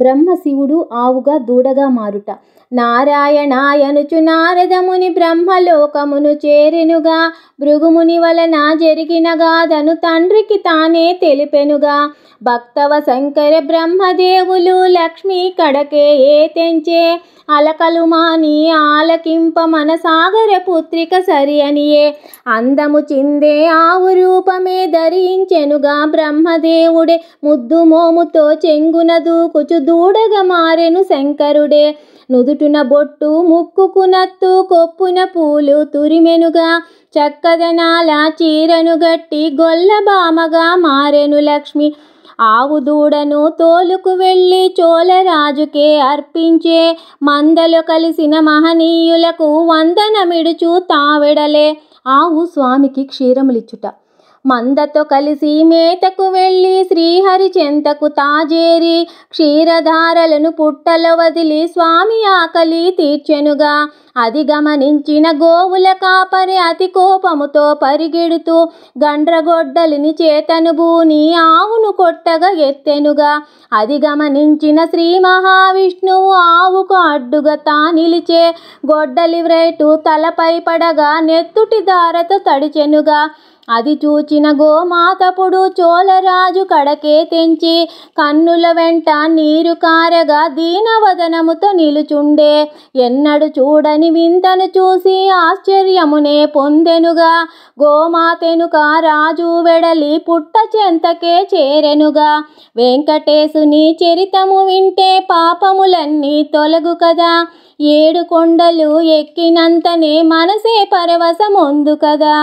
బ్రహ్మశివుడు ఆవుగా దూడగా మారుట నారాయణాయనుచు నారదముని బ్రహ్మలోకమును చేరెనుగా భృగుముని వలన జరిగినగాదను తండ్రికి తానే తెలిపెనుగా భక్తవ శంకర బ్రహ్మదేవులు లక్ష్మీ కడకే ఏ తెంచే అలకలు మాని ఆలకింప మన సాగర పుత్రిక సరి అనియే అందము చిందే ఆవు రూపమే ధరించెనుగా బ్రహ్మదేవుడే ముద్దు మోముతో చెంగున దూకుచు దూడగా మారెను శంకరుడే నుదుటున బొట్టు ముక్కుకు నత్తు కొప్పున పూలు తురిమెనుగా చక్కదనాల చీరను గట్టి గొల్లబామగా మారెను లక్ష్మి ఆవు దూడను తోలుకు వెళ్ళి చోళరాజుకే అర్పించే మందలు కలిసిన మహనీయులకు వందనమిడుచు తావెడలే ఆవు స్వామికి క్షీరములిచ్చుట మందతో కలిసి మేతకు వెళ్ళి శ్రీహరి చెంతకు తాజేరి క్షీరధారలను పుట్టలో వదిలి స్వామి ఆకలి తీర్చెనుగా అది గమనించిన గోవుల కాపరి అతి కోపముతో పరిగెడుతూ గండ్రగొడ్డలిని చేతను బూని ఆవును కొట్టగా ఎత్తెనుగా అది గమనించిన శ్రీ మహావిష్ణువు ఆవుకు అడ్డుగా తా నిలిచే గొడ్డలి వ్రేటు తలపై పడగా నెత్తుటి దారతో తడిచెనుగా అది చూచిన గోమాతపుడు చోళరాజు కడకే తెంచి కన్నుల వెంట నీరు కారగా దీనవదనముతో నిలుచుండే ఎన్నడు చూడని వింతను చూసి ఆశ్చర్యమునే పొందెనుగా గోమాతెనుక రాజు వెడలి పుట్ట చెంతకే చేరెనుగా వెంకటేశుని చరితము వింటే పాపములన్నీ తొలగు కదా ఏడు కొండలు ఎక్కినంతనే మనసే పరవశముందు కదా